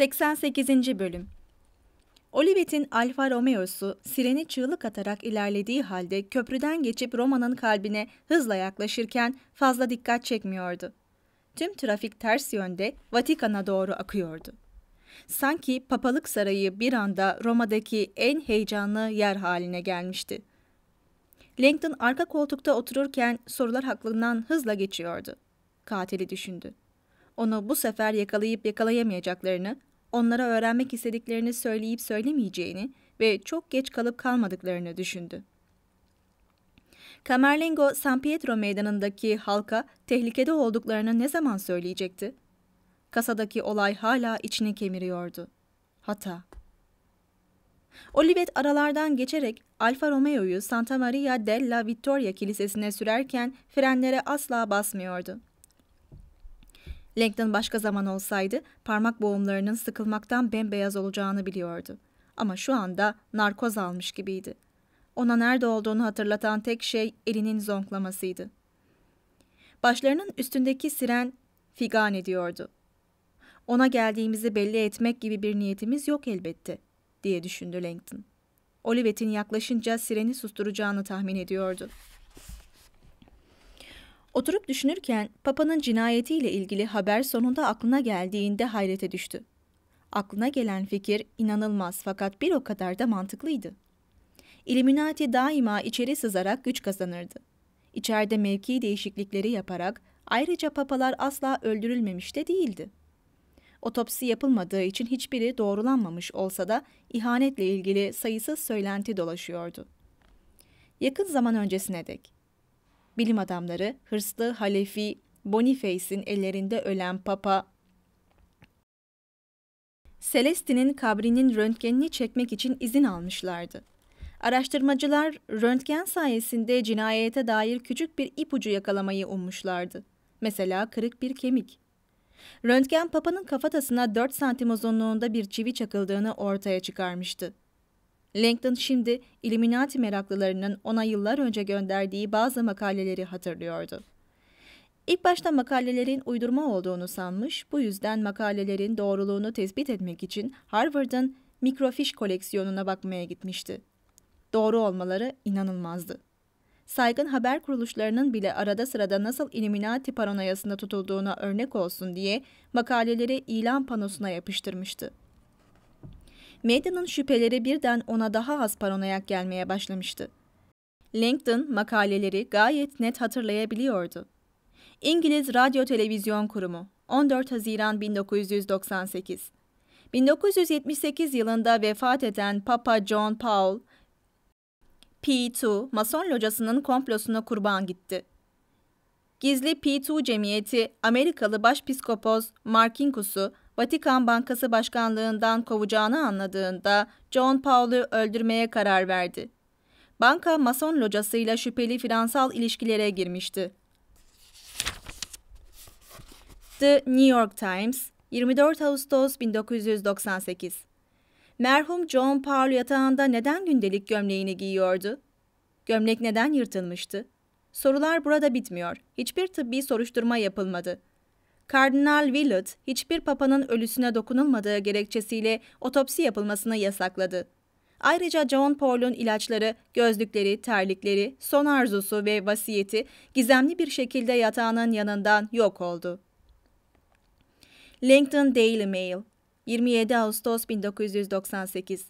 88. Bölüm Olivet'in Alfa Romeo'su sireni çığlık atarak ilerlediği halde köprüden geçip Roma'nın kalbine hızla yaklaşırken fazla dikkat çekmiyordu. Tüm trafik ters yönde Vatikan'a doğru akıyordu. Sanki papalık sarayı bir anda Roma'daki en heyecanlı yer haline gelmişti. Langdon arka koltukta otururken sorular hakkından hızla geçiyordu. Katili düşündü onu bu sefer yakalayıp yakalayamayacaklarını, onlara öğrenmek istediklerini söyleyip söylemeyeceğini ve çok geç kalıp kalmadıklarını düşündü. Kamerlingo, San Pietro meydanındaki halka tehlikede olduklarını ne zaman söyleyecekti? Kasadaki olay hala içini kemiriyordu. Hata. Olivet aralardan geçerek Alfa Romeo'yu Santa Maria della Vittoria kilisesine sürerken frenlere asla basmıyordu. Langdon başka zaman olsaydı parmak boğumlarının sıkılmaktan bembeyaz olacağını biliyordu. Ama şu anda narkoz almış gibiydi. Ona nerede olduğunu hatırlatan tek şey elinin zonklamasıydı. Başlarının üstündeki siren figan ediyordu. Ona geldiğimizi belli etmek gibi bir niyetimiz yok elbette, diye düşündü Langton. Olivet'in yaklaşınca sireni susturacağını tahmin ediyordu. Oturup düşünürken Papa'nın cinayetiyle ilgili haber sonunda aklına geldiğinde hayrete düştü. Aklına gelen fikir inanılmaz fakat bir o kadar da mantıklıydı. Illuminati daima içeri sızarak güç kazanırdı. İçeride mevki değişiklikleri yaparak ayrıca papalar asla öldürülmemiş de değildi. Otopsi yapılmadığı için hiçbiri doğrulanmamış olsa da ihanetle ilgili sayısız söylenti dolaşıyordu. Yakın zaman öncesine dek bilim adamları hırslı Halefi Boniface'in ellerinde ölen Papa Celestin'in kabrinin röntgenini çekmek için izin almışlardı. Araştırmacılar röntgen sayesinde cinayete dair küçük bir ipucu yakalamayı ummuşlardı. Mesela kırık bir kemik. Röntgen papanın kafatasına 4 santim uzunluğunda bir çivi çakıldığını ortaya çıkarmıştı. Langdon şimdi Illuminati meraklılarının ona yıllar önce gönderdiği bazı makaleleri hatırlıyordu. İlk başta makalelerin uydurma olduğunu sanmış, bu yüzden makalelerin doğruluğunu tespit etmek için Harvard'ın mikrofiş koleksiyonuna bakmaya gitmişti. Doğru olmaları inanılmazdı. Saygın haber kuruluşlarının bile arada sırada nasıl Illuminati paranoyasına tutulduğuna örnek olsun diye makaleleri ilan panosuna yapıştırmıştı medyanın şüpheleri birden ona daha az paranoyak gelmeye başlamıştı. Langdon makaleleri gayet net hatırlayabiliyordu. İngiliz Radyo Televizyon Kurumu 14 Haziran 1998 1978 yılında vefat eden Papa John Paul P2 Mason locasının komplosuna kurban gitti. Gizli P2 cemiyeti Amerikalı başpiskopoz Markinkus'u Vatikan Bankası Başkanlığından kovacağını anladığında John Paul'u öldürmeye karar verdi. Banka Mason locasıyla şüpheli finansal ilişkilere girmişti. The New York Times, 24 Ağustos 1998 Merhum John Paul yatağında neden gündelik gömleğini giyiyordu? Gömlek neden yırtılmıştı? Sorular burada bitmiyor. Hiçbir tıbbi soruşturma yapılmadı. Kardinal Willett hiçbir papanın ölüsüne dokunulmadığı gerekçesiyle otopsi yapılmasını yasakladı. Ayrıca John Paul'un ilaçları, gözlükleri, terlikleri, son arzusu ve vasiyeti gizemli bir şekilde yatağının yanından yok oldu. Langton Daily Mail 27 Ağustos 1998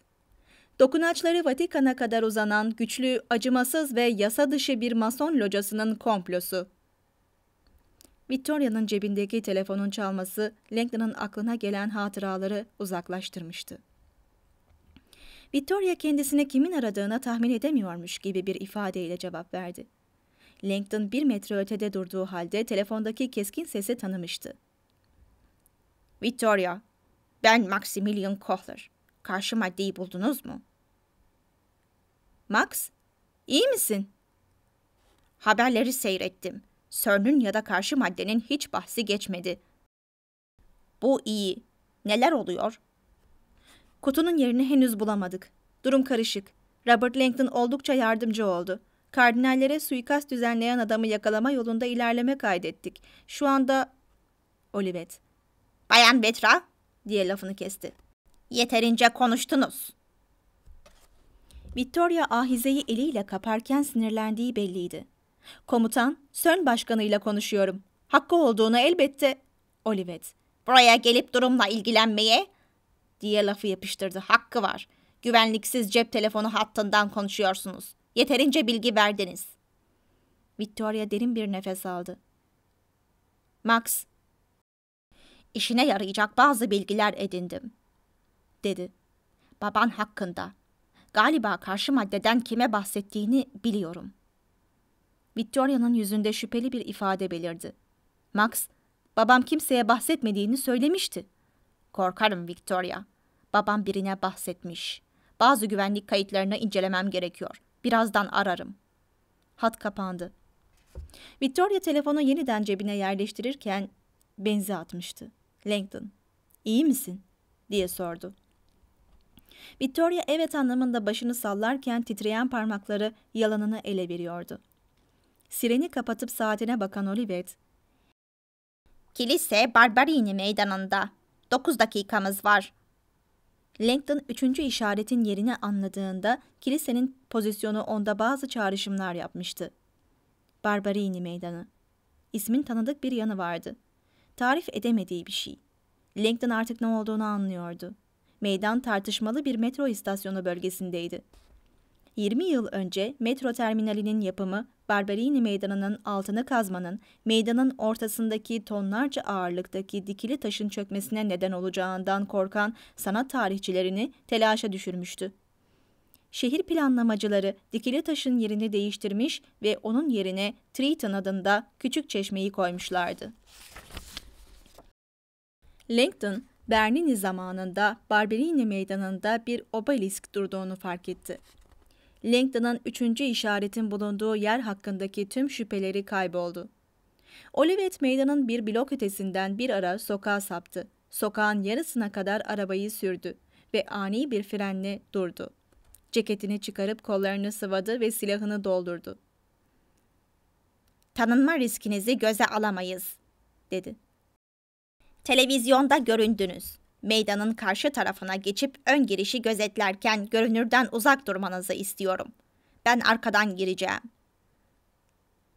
Dokunaçları Vatikan'a kadar uzanan güçlü, acımasız ve yasa dışı bir mason locasının komplosu. Victoria'nın cebindeki telefonun çalması Langdon'ın aklına gelen hatıraları uzaklaştırmıştı. Victoria kendisini kimin aradığına tahmin edemiyormuş gibi bir ifadeyle cevap verdi. Langdon bir metre ötede durduğu halde telefondaki keskin sesi tanımıştı. Victoria, ben Maximilian Kohler. Karşı maddeyi buldunuz mu? Max, iyi misin? Haberleri seyrettim sörnün ya da karşı maddenin hiç bahsi geçmedi. Bu iyi. Neler oluyor? Kutunun yerini henüz bulamadık. Durum karışık. Robert Langdon oldukça yardımcı oldu. Kardinallere suikast düzenleyen adamı yakalama yolunda ilerleme kaydettik. Şu anda... Olivet. Bayan Betra, diye lafını kesti. Yeterince konuştunuz. Victoria ahizeyi eliyle kaparken sinirlendiği belliydi. Komutan, Sön başkanıyla konuşuyorum. Hakkı olduğunu elbette. Olivet, buraya gelip durumla ilgilenmeye diye lafı yapıştırdı. Hakkı var. Güvenliksiz cep telefonu hattından konuşuyorsunuz. Yeterince bilgi verdiniz. Victoria derin bir nefes aldı. Max, işine yarayacak bazı bilgiler edindim, dedi. Baban hakkında. Galiba karşı maddeden kime bahsettiğini biliyorum.'' Victoria'nın yüzünde şüpheli bir ifade belirdi. Max, babam kimseye bahsetmediğini söylemişti. Korkarım Victoria. Babam birine bahsetmiş. Bazı güvenlik kayıtlarını incelemem gerekiyor. Birazdan ararım. Hat kapandı. Victoria telefonu yeniden cebine yerleştirirken benzi atmıştı. Langdon, iyi misin? diye sordu. Victoria evet anlamında başını sallarken titreyen parmakları yalanını ele veriyordu. Sireni kapatıp saatine bakan Olivet. Kilise Barbarini meydanında. Dokuz dakikamız var. Langdon üçüncü işaretin yerini anladığında kilisenin pozisyonu onda bazı çağrışımlar yapmıştı. Barbarini meydanı. İsmin tanıdık bir yanı vardı. Tarif edemediği bir şey. Langdon artık ne olduğunu anlıyordu. Meydan tartışmalı bir metro istasyonu bölgesindeydi. 20 yıl önce metro terminalinin yapımı Barberini Meydanı'nın altını kazmanın, meydanın ortasındaki tonlarca ağırlıktaki dikili taşın çökmesine neden olacağından korkan sanat tarihçilerini telaşa düşürmüştü. Şehir planlamacıları dikili taşın yerini değiştirmiş ve onun yerine Triton adında küçük çeşmeyi koymuşlardı. Langdon, Bernini zamanında Barberini Meydanı'nda bir obelisk durduğunu fark etti. Langdon'ın üçüncü işaretin bulunduğu yer hakkındaki tüm şüpheleri kayboldu. Olivet meydanın bir blok ötesinden bir ara sokağa saptı. Sokağın yarısına kadar arabayı sürdü ve ani bir frenle durdu. Ceketini çıkarıp kollarını sıvadı ve silahını doldurdu. Tanınma riskinizi göze alamayız, dedi. Televizyonda göründünüz. Meydanın karşı tarafına geçip ön girişi gözetlerken görünürden uzak durmanızı istiyorum. Ben arkadan gireceğim.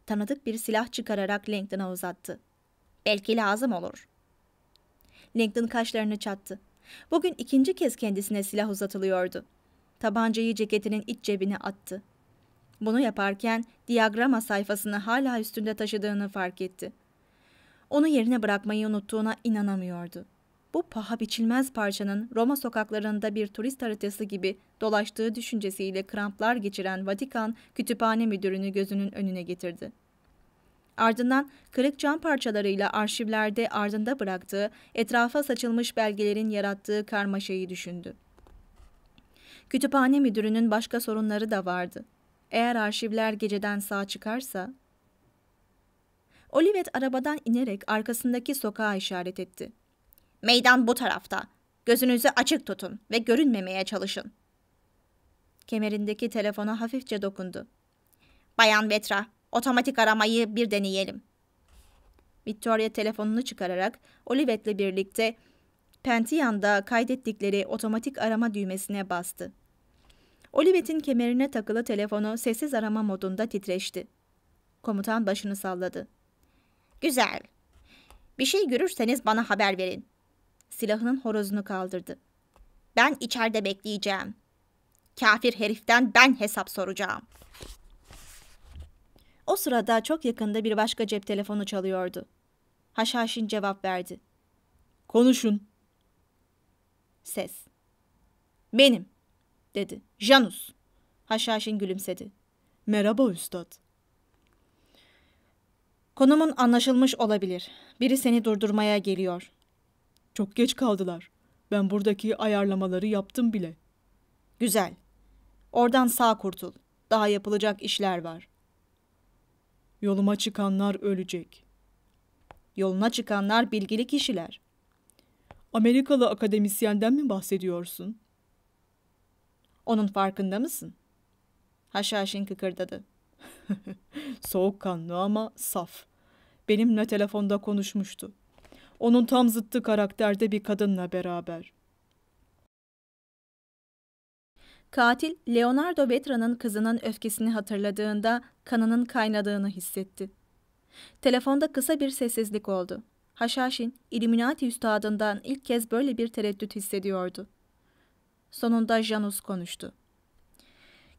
Tanıdık bir silah çıkararak Langdon'a uzattı. Belki lazım olur. Langdon kaşlarını çattı. Bugün ikinci kez kendisine silah uzatılıyordu. Tabancayı ceketinin iç cebine attı. Bunu yaparken diyagrama sayfasını hala üstünde taşıdığını fark etti. Onu yerine bırakmayı unuttuğuna inanamıyordu.'' bu paha biçilmez parçanın Roma sokaklarında bir turist haritası gibi dolaştığı düşüncesiyle kramplar geçiren Vatikan kütüphane müdürünü gözünün önüne getirdi. Ardından kırık cam parçalarıyla arşivlerde ardında bıraktığı, etrafa saçılmış belgelerin yarattığı karmaşayı düşündü. Kütüphane müdürünün başka sorunları da vardı. Eğer arşivler geceden sağ çıkarsa... Olivet arabadan inerek arkasındaki sokağa işaret etti. Meydan bu tarafta. Gözünüzü açık tutun ve görünmemeye çalışın. Kemerindeki telefona hafifçe dokundu. Bayan Betra, otomatik aramayı bir deneyelim. Victoria telefonunu çıkararak Olivet'le birlikte Pentian'da kaydettikleri otomatik arama düğmesine bastı. Olivet'in kemerine takılı telefonu sessiz arama modunda titreşti. Komutan başını salladı. Güzel. Bir şey görürseniz bana haber verin silahının horozunu kaldırdı. Ben içeride bekleyeceğim. Kafir heriften ben hesap soracağım. O sırada çok yakında bir başka cep telefonu çalıyordu. Haşhaşin cevap verdi. Konuşun. Ses. Benim, dedi. Janus. Haşhaşin gülümsedi. Merhaba üstad. Konumun anlaşılmış olabilir. Biri seni durdurmaya geliyor. Çok geç kaldılar. Ben buradaki ayarlamaları yaptım bile. Güzel. Oradan sağ kurtul. Daha yapılacak işler var. Yoluma çıkanlar ölecek. Yoluna çıkanlar bilgili kişiler. Amerikalı akademisyenden mi bahsediyorsun? Onun farkında mısın? Haşhaşin kıkırdadı. Soğukkanlı ama saf. Benimle telefonda konuşmuştu. Onun tam zıttı karakterde bir kadınla beraber. Katil Leonardo Betra'nın kızının öfkesini hatırladığında kanının kaynadığını hissetti. Telefonda kısa bir sessizlik oldu. Haşhaşin, Illuminati üstadından ilk kez böyle bir tereddüt hissediyordu. Sonunda Janus konuştu.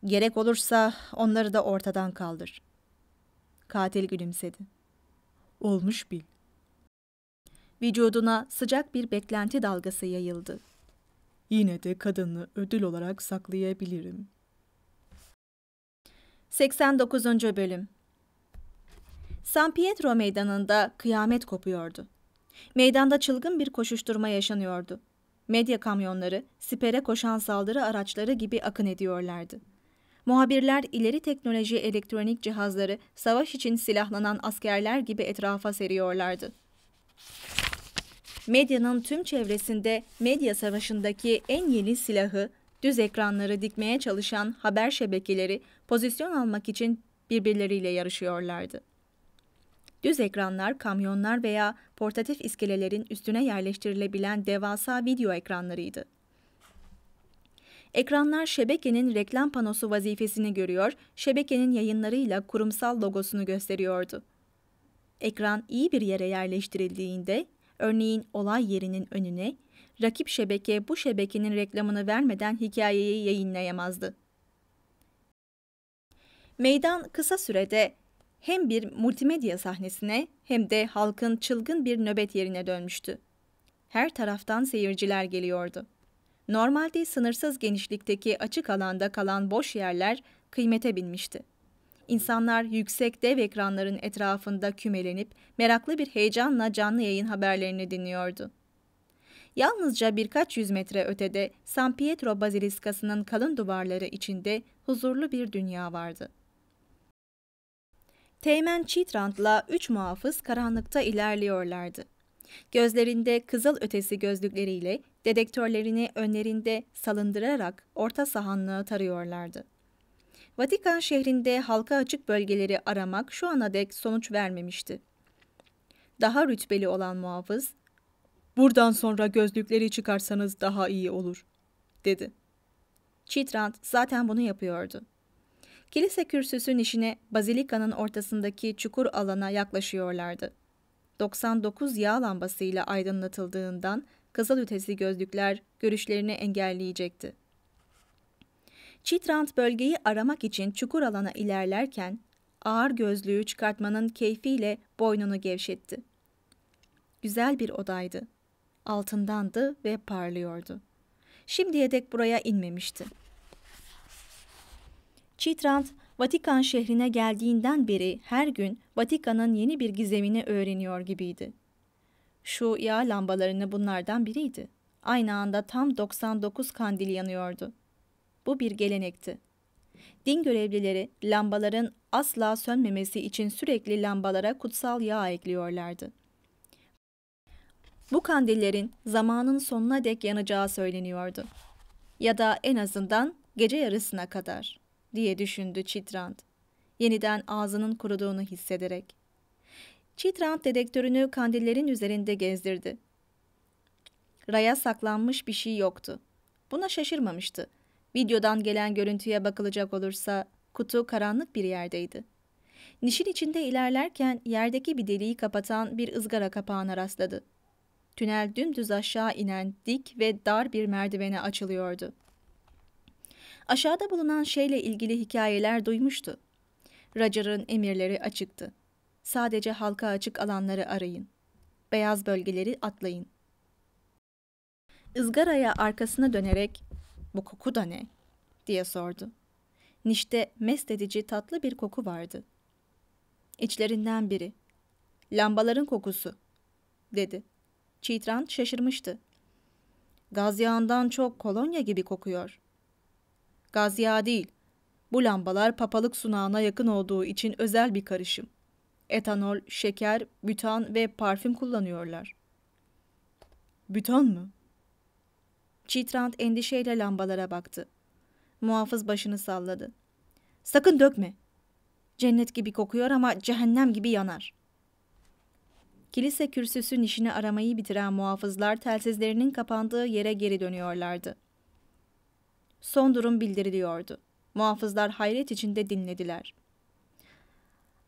Gerek olursa onları da ortadan kaldır. Katil gülümsedi. Olmuş bil. Vücuduna sıcak bir beklenti dalgası yayıldı. Yine de kadını ödül olarak saklayabilirim. 89. Bölüm San Pietro meydanında kıyamet kopuyordu. Meydanda çılgın bir koşuşturma yaşanıyordu. Medya kamyonları, sipere koşan saldırı araçları gibi akın ediyorlardı. Muhabirler ileri teknoloji elektronik cihazları savaş için silahlanan askerler gibi etrafa seriyorlardı. Medyanın tüm çevresinde medya savaşındaki en yeni silahı, düz ekranları dikmeye çalışan haber şebekeleri pozisyon almak için birbirleriyle yarışıyorlardı. Düz ekranlar, kamyonlar veya portatif iskelelerin üstüne yerleştirilebilen devasa video ekranlarıydı. Ekranlar şebekenin reklam panosu vazifesini görüyor, şebekenin yayınlarıyla kurumsal logosunu gösteriyordu. Ekran iyi bir yere yerleştirildiğinde Örneğin olay yerinin önüne rakip şebeke bu şebekenin reklamını vermeden hikayeyi yayınlayamazdı. Meydan kısa sürede hem bir multimedya sahnesine hem de halkın çılgın bir nöbet yerine dönmüştü. Her taraftan seyirciler geliyordu. Normalde sınırsız genişlikteki açık alanda kalan boş yerler kıymete binmişti. İnsanlar yüksek dev ekranların etrafında kümelenip meraklı bir heyecanla canlı yayın haberlerini dinliyordu. Yalnızca birkaç yüz metre ötede San Pietro Baziliskası'nın kalın duvarları içinde huzurlu bir dünya vardı. Teğmen Çitrant'la üç muhafız karanlıkta ilerliyorlardı. Gözlerinde kızıl ötesi gözlükleriyle dedektörlerini önlerinde salındırarak orta sahanlığı tarıyorlardı. Vatikan şehrinde halka açık bölgeleri aramak şu ana dek sonuç vermemişti. Daha rütbeli olan muhafız, ''Buradan sonra gözlükleri çıkarsanız daha iyi olur.'' dedi. Çitrant zaten bunu yapıyordu. Kilise kürsüsünün işine bazilikanın ortasındaki çukur alana yaklaşıyorlardı. 99 yağ lambasıyla aydınlatıldığından kızıl ötesi gözlükler görüşlerini engelleyecekti. Çitrant bölgeyi aramak için çukur alana ilerlerken ağır gözlüğü çıkartmanın keyfiyle boynunu gevşetti. Güzel bir odaydı. Altındandı ve parlıyordu. Şimdiye dek buraya inmemişti. Çitrant, Vatikan şehrine geldiğinden beri her gün Vatikan'ın yeni bir gizemini öğreniyor gibiydi. Şu yağ lambalarını bunlardan biriydi. Aynı anda tam 99 kandil yanıyordu. Bu bir gelenekti. Din görevlileri lambaların asla sönmemesi için sürekli lambalara kutsal yağ ekliyorlardı. Bu kandillerin zamanın sonuna dek yanacağı söyleniyordu. Ya da en azından gece yarısına kadar diye düşündü Çitrand. Yeniden ağzının kuruduğunu hissederek. Çitrand dedektörünü kandillerin üzerinde gezdirdi. Raya saklanmış bir şey yoktu. Buna şaşırmamıştı. Videodan gelen görüntüye bakılacak olursa kutu karanlık bir yerdeydi. Nişin içinde ilerlerken yerdeki bir deliği kapatan bir ızgara kapağına rastladı. Tünel dümdüz aşağı inen dik ve dar bir merdivene açılıyordu. Aşağıda bulunan şeyle ilgili hikayeler duymuştu. Roger'ın emirleri açıktı. Sadece halka açık alanları arayın. Beyaz bölgeleri atlayın. Izgaraya arkasına dönerek bu koku da ne? diye sordu. Nişte mest edici tatlı bir koku vardı. İçlerinden biri. Lambaların kokusu, dedi. Çitran şaşırmıştı. Gaz yağından çok kolonya gibi kokuyor. Gaz yağı değil. Bu lambalar papalık sunağına yakın olduğu için özel bir karışım. Etanol, şeker, bütan ve parfüm kullanıyorlar. Bütan mı? Çitrant endişeyle lambalara baktı. Muhafız başını salladı. Sakın dökme. Cennet gibi kokuyor ama cehennem gibi yanar. Kilise kürsüsün işini aramayı bitiren muhafızlar telsizlerinin kapandığı yere geri dönüyorlardı. Son durum bildiriliyordu. Muhafızlar hayret içinde dinlediler.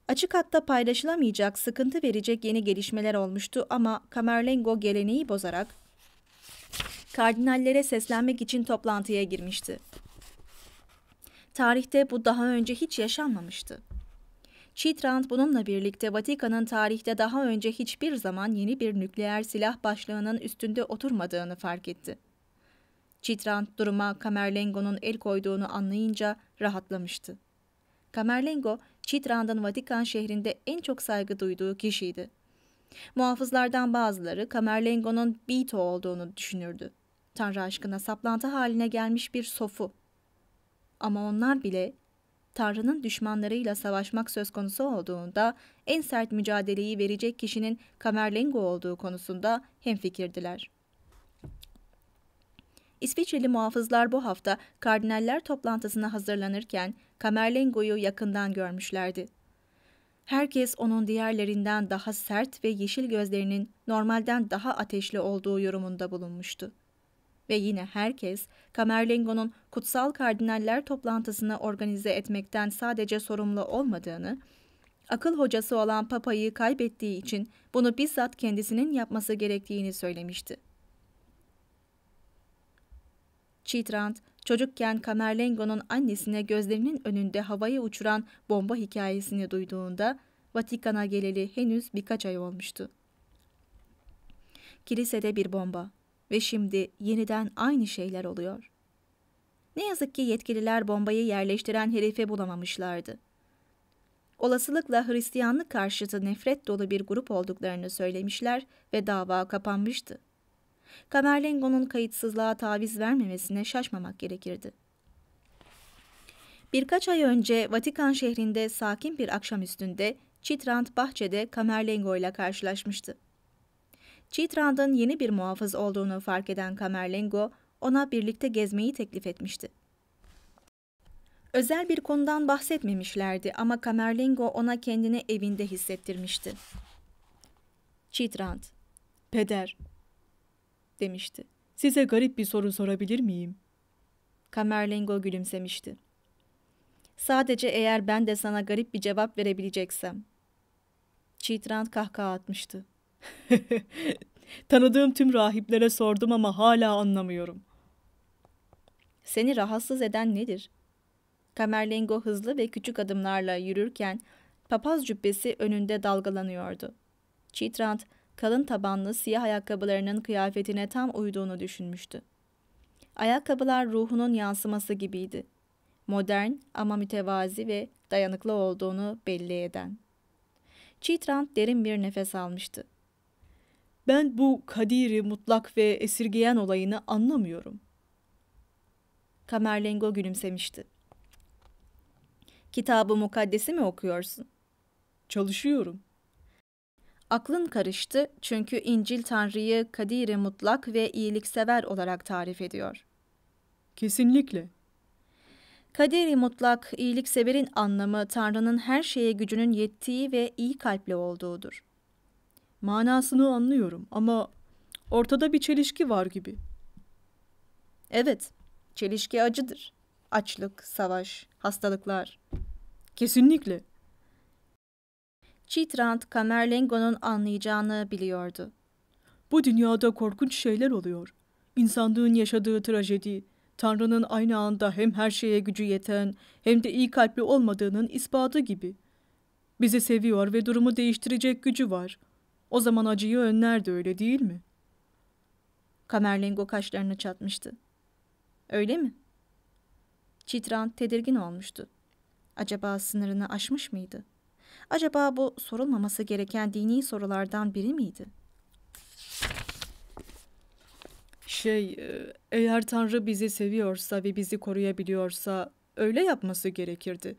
Açık hatta paylaşılamayacak, sıkıntı verecek yeni gelişmeler olmuştu ama Kamerlengo geleneği bozarak kardinallere seslenmek için toplantıya girmişti. Tarihte bu daha önce hiç yaşanmamıştı. Chitrand bununla birlikte Vatikan'ın tarihte daha önce hiçbir zaman yeni bir nükleer silah başlığının üstünde oturmadığını fark etti. Chitrand duruma Kamerlengo'nun el koyduğunu anlayınca rahatlamıştı. Kamerlengo, Chitrand'ın Vatikan şehrinde en çok saygı duyduğu kişiydi. Muhafızlardan bazıları Kamerlengo'nun Bito olduğunu düşünürdü. Tanrı aşkına saplantı haline gelmiş bir sofu. Ama onlar bile Tanrı'nın düşmanlarıyla savaşmak söz konusu olduğunda en sert mücadeleyi verecek kişinin Kamerlengo olduğu konusunda hemfikirdiler. İsviçreli muhafızlar bu hafta kardinaller toplantısına hazırlanırken Kamerlengo'yu yakından görmüşlerdi. Herkes onun diğerlerinden daha sert ve yeşil gözlerinin normalden daha ateşli olduğu yorumunda bulunmuştu ve yine herkes Kamerlingon'un kutsal kardinaller toplantısını organize etmekten sadece sorumlu olmadığını, akıl hocası olan Papa'yı kaybettiği için bunu bizzat kendisinin yapması gerektiğini söylemişti. Chitrant, çocukken Kamerlingon'un annesine gözlerinin önünde havaya uçuran bomba hikayesini duyduğunda Vatikan'a geleli henüz birkaç ay olmuştu. Kilisede bir bomba ve şimdi yeniden aynı şeyler oluyor. Ne yazık ki yetkililer bombayı yerleştiren herife bulamamışlardı. Olasılıkla Hristiyanlık karşıtı nefret dolu bir grup olduklarını söylemişler ve dava kapanmıştı. Kamerlengo'nun kayıtsızlığa taviz vermemesine şaşmamak gerekirdi. Birkaç ay önce Vatikan şehrinde sakin bir akşam üstünde Çitrant bahçede Kamerlengo ile karşılaşmıştı. Chitrand'ın yeni bir muhafız olduğunu fark eden Kamerlengo ona birlikte gezmeyi teklif etmişti. Özel bir konudan bahsetmemişlerdi ama Kamerlingo ona kendini evinde hissettirmişti. Chitrand, peder, demişti. Size garip bir soru sorabilir miyim? Kamerlingo gülümsemişti. Sadece eğer ben de sana garip bir cevap verebileceksem. Chitrand kahkaha atmıştı. Tanıdığım tüm rahiplere sordum ama hala anlamıyorum. Seni rahatsız eden nedir? Kamerlengo hızlı ve küçük adımlarla yürürken papaz cübbesi önünde dalgalanıyordu. Çitrant, kalın tabanlı siyah ayakkabılarının kıyafetine tam uyduğunu düşünmüştü. Ayakkabılar ruhunun yansıması gibiydi. Modern ama mütevazi ve dayanıklı olduğunu belli eden. Çitrant derin bir nefes almıştı. Ben bu kadiri mutlak ve esirgeyen olayını anlamıyorum. Kamerlengo gülümsemişti. Kitabı mukaddesi mi okuyorsun? Çalışıyorum. Aklın karıştı çünkü İncil Tanrı'yı kadiri mutlak ve iyiliksever olarak tarif ediyor. Kesinlikle. Kadiri mutlak, iyilikseverin anlamı Tanrı'nın her şeye gücünün yettiği ve iyi kalpli olduğudur. Manasını anlıyorum ama ortada bir çelişki var gibi. Evet, çelişki acıdır. Açlık, savaş, hastalıklar. Kesinlikle. Chitrant Kamerlengo'nun anlayacağını biliyordu. Bu dünyada korkunç şeyler oluyor. İnsanlığın yaşadığı trajedi, Tanrı'nın aynı anda hem her şeye gücü yeten hem de iyi kalpli olmadığının ispatı gibi. Bizi seviyor ve durumu değiştirecek gücü var. O zaman acıyı önler de öyle değil mi? Kamerlengo kaşlarını çatmıştı. Öyle mi? Çitran tedirgin olmuştu. Acaba sınırını aşmış mıydı? Acaba bu sorulmaması gereken dini sorulardan biri miydi? Şey, e, eğer Tanrı bizi seviyorsa ve bizi koruyabiliyorsa öyle yapması gerekirdi.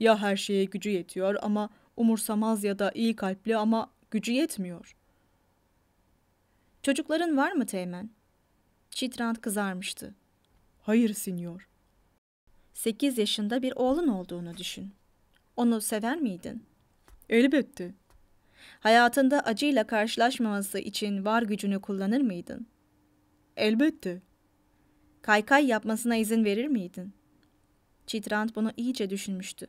Ya her şeye gücü yetiyor ama umursamaz ya da iyi kalpli ama Gücü yetmiyor. Çocukların var mı Teğmen? Çitrant kızarmıştı. Hayır sinyor. Sekiz yaşında bir oğlun olduğunu düşün. Onu sever miydin? Elbette. Hayatında acıyla karşılaşmaması için var gücünü kullanır mıydın? Elbette. Kaykay yapmasına izin verir miydin? Çitrant bunu iyice düşünmüştü.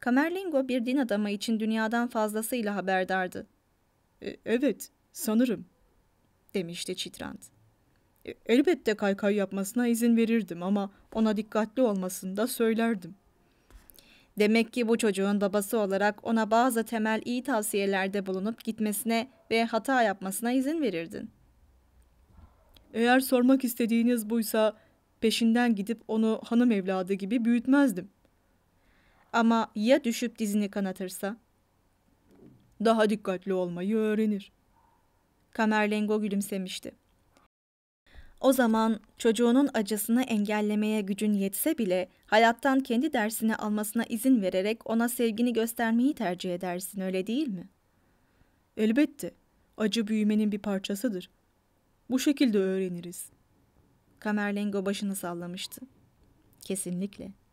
Kamerlingo bir din adamı için dünyadan fazlasıyla haberdardı. E, evet, sanırım, demişti Çitrant. E, elbette kaykay yapmasına izin verirdim ama ona dikkatli olmasını da söylerdim. Demek ki bu çocuğun babası olarak ona bazı temel iyi tavsiyelerde bulunup gitmesine ve hata yapmasına izin verirdin. Eğer sormak istediğiniz buysa peşinden gidip onu hanım evladı gibi büyütmezdim. Ama ya düşüp dizini kanatırsa?'' daha dikkatli olmayı öğrenir. Kamerlengo gülümsemişti. O zaman çocuğunun acısını engellemeye gücün yetse bile hayattan kendi dersini almasına izin vererek ona sevgini göstermeyi tercih edersin öyle değil mi? Elbette. Acı büyümenin bir parçasıdır. Bu şekilde öğreniriz. Kamerlengo başını sallamıştı. Kesinlikle.